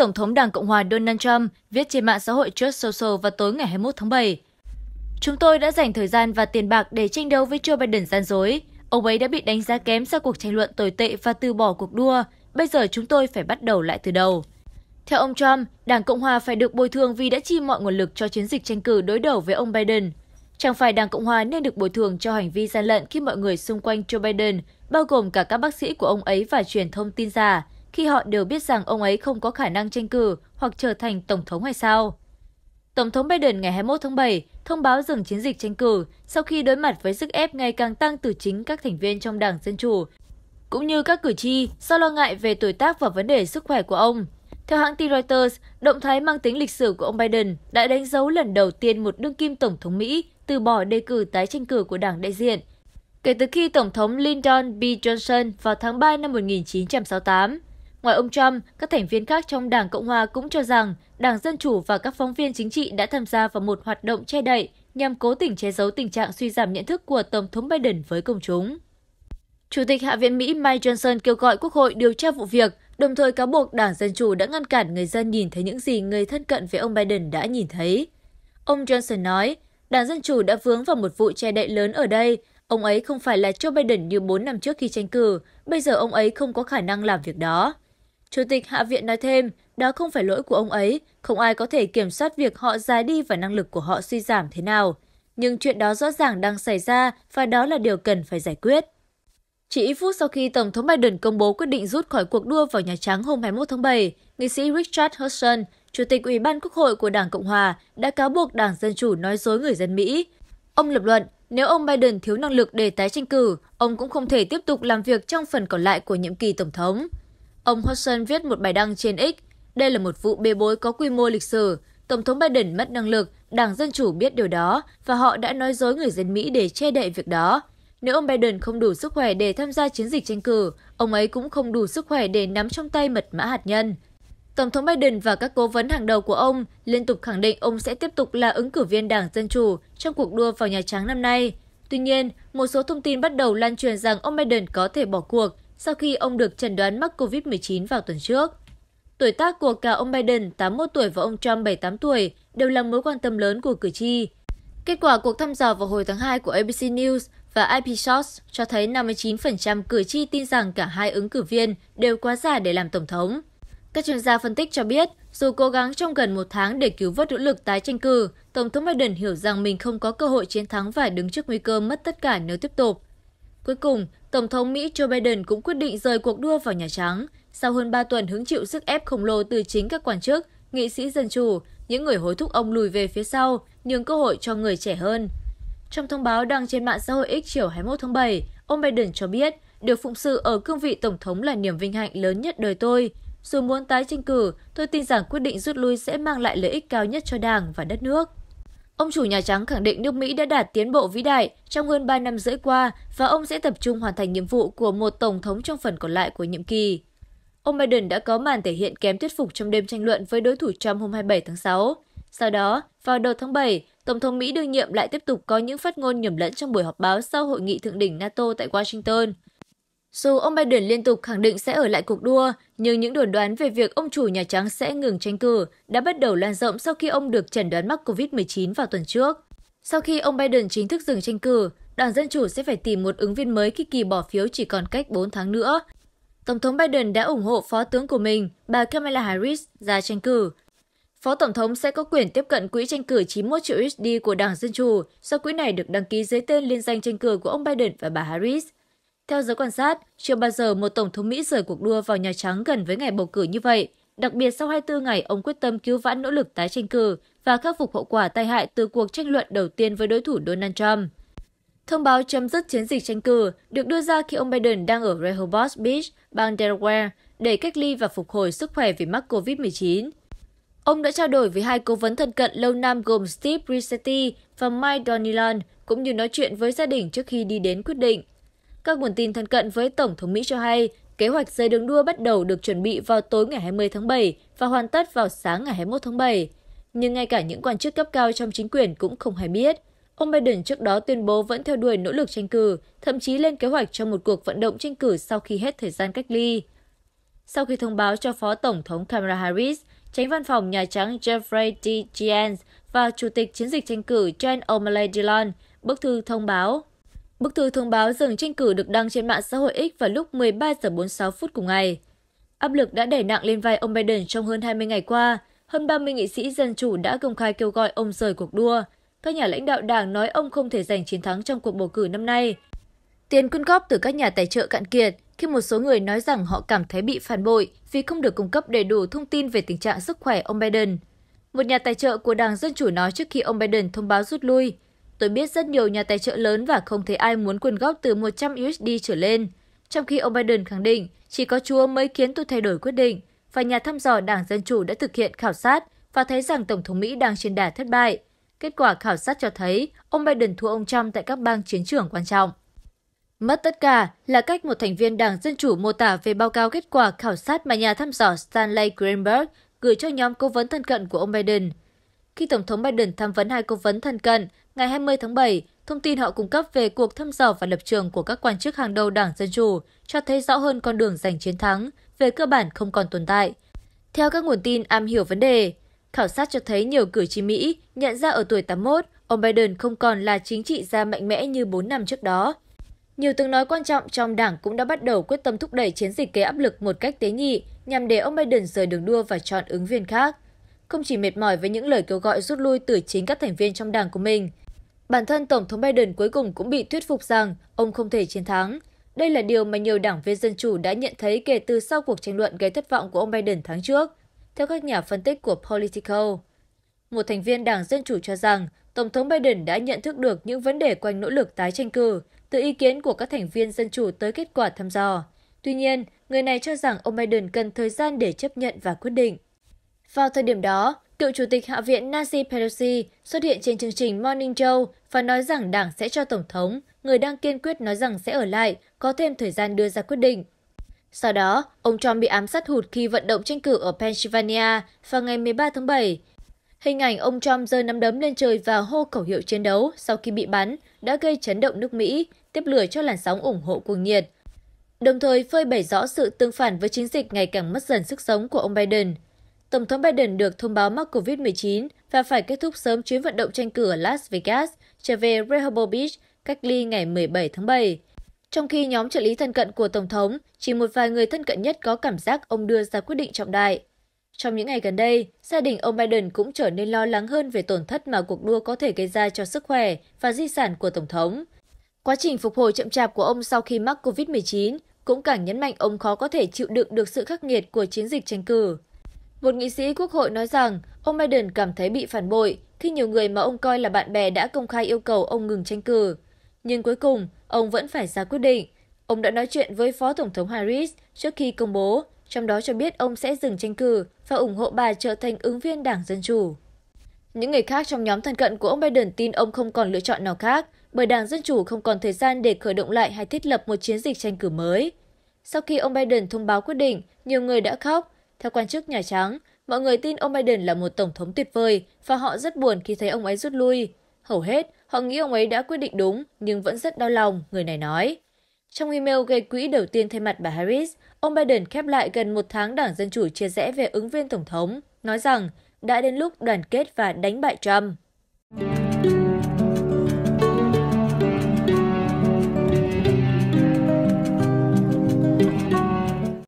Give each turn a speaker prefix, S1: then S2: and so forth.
S1: Tổng thống Đảng Cộng hòa Donald Trump viết trên mạng xã hội Truth Social vào tối ngày 21 tháng 7. Chúng tôi đã dành thời gian và tiền bạc để tranh đấu với Joe Biden gian dối. Ông ấy đã bị đánh giá kém sau cuộc tranh luận tồi tệ và từ bỏ cuộc đua. Bây giờ chúng tôi phải bắt đầu lại từ đầu. Theo ông Trump, Đảng Cộng hòa phải được bồi thường vì đã chi mọi nguồn lực cho chiến dịch tranh cử đối đầu với ông Biden. Chẳng phải Đảng Cộng hòa nên được bồi thường cho hành vi gian lận khi mọi người xung quanh Joe Biden, bao gồm cả các bác sĩ của ông ấy và truyền thông tin giả, khi họ đều biết rằng ông ấy không có khả năng tranh cử hoặc trở thành tổng thống hay sao? Tổng thống Biden ngày 21 tháng 7 thông báo dừng chiến dịch tranh cử sau khi đối mặt với sức ép ngày càng tăng từ chính các thành viên trong Đảng Dân Chủ, cũng như các cử tri do lo ngại về tuổi tác và vấn đề sức khỏe của ông. Theo hãng tin Reuters, động thái mang tính lịch sử của ông Biden đã đánh dấu lần đầu tiên một đương kim Tổng thống Mỹ từ bỏ đề cử tái tranh cử của đảng đại diện, kể từ khi Tổng thống Lyndon B. Johnson vào tháng 3 năm 1968 ngoài ông trump các thành viên khác trong đảng cộng hòa cũng cho rằng đảng dân chủ và các phóng viên chính trị đã tham gia vào một hoạt động che đậy nhằm cố tình che giấu tình trạng suy giảm nhận thức của tổng thống biden với công chúng Chủ tịch Hạ viện Mỹ Mike Johnson kêu gọi Quốc hội điều tra vụ việc, đồng thời cáo buộc Đảng Dân Chủ đã ngăn cản người dân nhìn thấy những gì người thân cận với ông Biden đã nhìn thấy. Ông Johnson nói, Đảng Dân Chủ đã vướng vào một vụ che đậy lớn ở đây. Ông ấy không phải là Joe Biden như 4 năm trước khi tranh cử, bây giờ ông ấy không có khả năng làm việc đó chủ tịch hạ viện nói thêm đó không phải lỗi của ông ấy không ai có thể kiểm soát việc họ già đi và năng lực của họ suy giảm thế nào nhưng chuyện đó rõ ràng đang xảy ra và đó là điều cần phải giải quyết chỉ ít phút sau khi Tổng thống Biden công bố quyết định rút khỏi cuộc đua vào Nhà Trắng hôm 21 tháng 7, nghị sĩ Richard Hudson, Chủ tịch Ủy ban Quốc hội của Đảng Cộng Hòa, đã cáo buộc Đảng Dân Chủ nói dối người dân Mỹ. Ông lập luận, nếu ông Biden thiếu năng lực để tái tranh cử, ông cũng không thể tiếp tục làm việc trong phần còn lại của nhiệm kỳ Tổng thống ông hudson viết một bài đăng trên x đây là một vụ bê bối có quy mô lịch sử tổng thống biden mất năng lực đảng dân chủ biết điều đó và họ đã nói dối người dân mỹ để che đậy việc đó nếu ông biden không đủ sức khỏe để tham gia chiến dịch tranh cử ông ấy cũng không đủ sức khỏe để nắm trong tay mật mã hạt nhân Tổng thống Biden và các cố vấn hàng đầu của ông liên tục khẳng định ông sẽ tiếp tục là ứng cử viên Đảng Dân Chủ trong cuộc đua vào Nhà Trắng năm nay. Tuy nhiên, một số thông tin bắt đầu lan truyền rằng ông Biden có thể bỏ cuộc sau khi ông được chẩn đoán mắc COVID-19 vào tuần trước. Tuổi tác của cả ông Biden 81 tuổi và ông Trump 78 tuổi đều là mối quan tâm lớn của cử tri. Kết quả cuộc thăm dò vào hồi tháng 2 của ABC News và IPSOS cho thấy 59% cử tri tin rằng cả hai ứng cử viên đều quá già để làm tổng thống. Các chuyên gia phân tích cho biết, dù cố gắng trong gần một tháng để cứu vớt nỗ lực tái tranh cử, Tổng thống Biden hiểu rằng mình không có cơ hội chiến thắng và đứng trước nguy cơ mất tất cả nếu tiếp tục. Cuối cùng, tổng thống mỹ joe biden cũng quyết định rời cuộc đua vào nhà trắng sau hơn ba tuần hứng chịu sức ép khổng lồ từ chính các quan chức nghị sĩ dân chủ những người hối thúc ông lùi về phía sau nhường cơ hội cho người trẻ hơn trong thông báo đăng trên mạng xã hội X chiều 21 tháng 7, ông Biden cho biết được phụng sự ở cương vị tổng thống là niềm vinh hạnh lớn nhất đời tôi. Dù muốn tái tranh cử, tôi tin rằng quyết định rút lui sẽ mang lại lợi ích cao nhất cho đảng và đất nước. Ông chủ Nhà Trắng khẳng định nước Mỹ đã đạt tiến bộ vĩ đại trong hơn 3 năm rưỡi qua và ông sẽ tập trung hoàn thành nhiệm vụ của một tổng thống trong phần còn lại của nhiệm kỳ. Ông Biden đã có màn thể hiện kém thuyết phục trong đêm tranh luận với đối thủ Trump hôm 27 tháng 6. Sau đó, vào đầu tháng 7, Tổng thống Mỹ đương nhiệm lại tiếp tục có những phát ngôn nhầm lẫn trong buổi họp báo sau hội nghị thượng đỉnh NATO tại Washington, dù ông Biden liên tục khẳng định sẽ ở lại cuộc đua, nhưng những đồn đoán về việc ông chủ Nhà Trắng sẽ ngừng tranh cử đã bắt đầu lan rộng sau khi ông được chẩn đoán mắc COVID-19 vào tuần trước. Sau khi ông Biden chính thức dừng tranh cử, Đảng Dân Chủ sẽ phải tìm một ứng viên mới khi kỳ bỏ phiếu chỉ còn cách 4 tháng nữa. Tổng thống Biden đã ủng hộ phó tướng của mình, bà Kamala Harris, ra tranh cử. Phó Tổng thống sẽ có quyền tiếp cận quỹ tranh cử 91 triệu USD của Đảng Dân Chủ do quỹ này được đăng ký dưới tên liên danh tranh cử của ông Biden và bà Harris – theo giới quan sát, chưa bao giờ một Tổng thống Mỹ rời cuộc đua vào Nhà Trắng gần với ngày bầu cử như vậy, đặc biệt sau 24 ngày ông quyết tâm cứu vãn nỗ lực tái tranh cử và khắc phục hậu quả tai hại từ cuộc tranh luận đầu tiên với đối thủ Donald Trump. Thông báo chấm dứt chiến dịch tranh cử được đưa ra khi ông Biden đang ở Rehoboth Beach, bang Delaware, để cách ly và phục hồi sức khỏe vì mắc COVID-19. Ông đã trao đổi với hai cố vấn thân cận lâu năm gồm Steve Brisetti và Mike Donilon, cũng như nói chuyện với gia đình trước khi đi đến quyết định các nguồn tin thân cận với Tổng thống Mỹ cho hay, kế hoạch dây đường đua bắt đầu được chuẩn bị vào tối ngày 20 tháng 7 và hoàn tất vào sáng ngày 21 tháng 7. Nhưng ngay cả những quan chức cấp cao trong chính quyền cũng không hề biết. Ông Biden trước đó tuyên bố vẫn theo đuổi nỗ lực tranh cử, thậm chí lên kế hoạch cho một cuộc vận động tranh cử sau khi hết thời gian cách ly. Sau khi thông báo cho Phó Tổng thống Kamala Harris, tránh văn phòng Nhà Trắng Jeffrey D. Giens và Chủ tịch chiến dịch tranh cử Jen O'Malley Dillon, bức thư thông báo Bức thư thông báo dừng tranh cử được đăng trên mạng xã hội X vào lúc 13 giờ 46 phút cùng ngày. Áp lực đã đè nặng lên vai ông Biden trong hơn 20 ngày qua. Hơn 30 nghị sĩ dân chủ đã công khai kêu gọi ông rời cuộc đua. Các nhà lãnh đạo đảng nói ông không thể giành chiến thắng trong cuộc bầu cử năm nay. Tiền quyên góp từ các nhà tài trợ cạn kiệt khi một số người nói rằng họ cảm thấy bị phản bội vì không được cung cấp đầy đủ thông tin về tình trạng sức khỏe ông Biden. Một nhà tài trợ của Đảng Dân Chủ nói trước khi ông Biden thông báo rút lui, Tôi biết rất nhiều nhà tài trợ lớn và không thấy ai muốn quyên góp từ 100 USD trở lên. Trong khi ông Biden khẳng định chỉ có Chúa mới khiến tôi thay đổi quyết định và nhà thăm dò Đảng Dân Chủ đã thực hiện khảo sát và thấy rằng Tổng thống Mỹ đang trên đà thất bại. Kết quả khảo sát cho thấy ông Biden thua ông Trump tại các bang chiến trường quan trọng. Mất tất cả là cách một thành viên Đảng Dân Chủ mô tả về báo cáo kết quả khảo sát mà nhà thăm dò Stanley Greenberg gửi cho nhóm cố vấn thân cận của ông Biden. Khi Tổng thống Biden tham vấn hai cố vấn thân cận, ngày 20 tháng 7, thông tin họ cung cấp về cuộc thăm dò và lập trường của các quan chức hàng đầu Đảng Dân Chủ cho thấy rõ hơn con đường giành chiến thắng, về cơ bản không còn tồn tại. Theo các nguồn tin am hiểu vấn đề, khảo sát cho thấy nhiều cử tri Mỹ nhận ra ở tuổi 81, ông Biden không còn là chính trị gia mạnh mẽ như 4 năm trước đó. Nhiều tiếng nói quan trọng trong đảng cũng đã bắt đầu quyết tâm thúc đẩy chiến dịch gây áp lực một cách tế nhị nhằm để ông Biden rời đường đua và chọn ứng viên khác không chỉ mệt mỏi với những lời kêu gọi rút lui từ chính các thành viên trong đảng của mình, bản thân Tổng thống Biden cuối cùng cũng bị thuyết phục rằng ông không thể chiến thắng. Đây là điều mà nhiều đảng viên Dân Chủ đã nhận thấy kể từ sau cuộc tranh luận gây thất vọng của ông Biden tháng trước, theo các nhà phân tích của Politico. Một thành viên đảng Dân Chủ cho rằng Tổng thống Biden đã nhận thức được những vấn đề quanh nỗ lực tái tranh cử, từ ý kiến của các thành viên Dân Chủ tới kết quả thăm dò. Tuy nhiên, người này cho rằng ông Biden cần thời gian để chấp nhận và quyết định vào thời điểm đó cựu chủ tịch hạ viện nancy pelosi xuất hiện trên chương trình morning joe và nói rằng đảng sẽ cho tổng thống người đang kiên quyết nói rằng sẽ ở lại có thêm thời gian đưa ra quyết định sau đó, ông Trump bị ám sát hụt khi vận động tranh cử ở Pennsylvania vào ngày 13 tháng 7. Hình ảnh ông Trump rơi nắm đấm lên trời và hô khẩu hiệu chiến đấu sau khi bị bắn đã gây chấn động nước Mỹ, tiếp lửa cho làn sóng ủng hộ cuồng nhiệt. Đồng thời phơi bày rõ sự tương phản với chiến dịch ngày càng mất dần sức sống của ông Biden tổng thống biden được thông báo mắc covid 19 và phải kết thúc sớm chuyến vận động tranh cử ở las vegas trở về Rehoboth beach cách ly ngày 17 tháng 7. trong khi nhóm trợ lý thân cận của tổng thống chỉ một vài người thân cận nhất có cảm giác ông đưa ra quyết định trọng đại trong những ngày gần đây, gia đình ông Biden cũng trở nên lo lắng hơn về tổn thất mà cuộc đua có thể gây ra cho sức khỏe và di sản của Tổng thống. Quá trình phục hồi chậm chạp của ông sau khi mắc COVID-19 cũng càng nhấn mạnh ông khó có thể chịu đựng được sự khắc nghiệt của chiến dịch tranh cử một nghị sĩ quốc hội nói rằng ông biden cảm thấy bị phản bội khi nhiều người mà ông coi là bạn bè đã công khai yêu cầu ông ngừng tranh cử nhưng cuối cùng ông vẫn phải ra quyết định ông đã nói chuyện với phó tổng thống harris trước khi công bố trong đó cho biết ông sẽ dừng tranh cử và ủng hộ bà trở thành ứng viên đảng dân chủ những người khác trong nhóm thân cận của ông biden tin ông không còn lựa chọn nào khác bởi đảng dân chủ không còn thời gian để khởi động lại hay thiết lập một chiến dịch tranh cử mới sau khi ông biden thông báo quyết định nhiều người đã khóc theo quan chức nhà trắng mọi người tin ông biden là một tổng thống tuyệt vời và họ rất buồn khi thấy ông ấy rút lui hầu hết họ nghĩ ông ấy đã quyết định đúng nhưng vẫn rất đau lòng người này nói trong email gây quỹ đầu tiên thay mặt bà harris ông biden khép lại gần một tháng đảng dân chủ chia rẽ về ứng viên tổng thống nói rằng đã đến lúc đoàn kết và đánh bại trump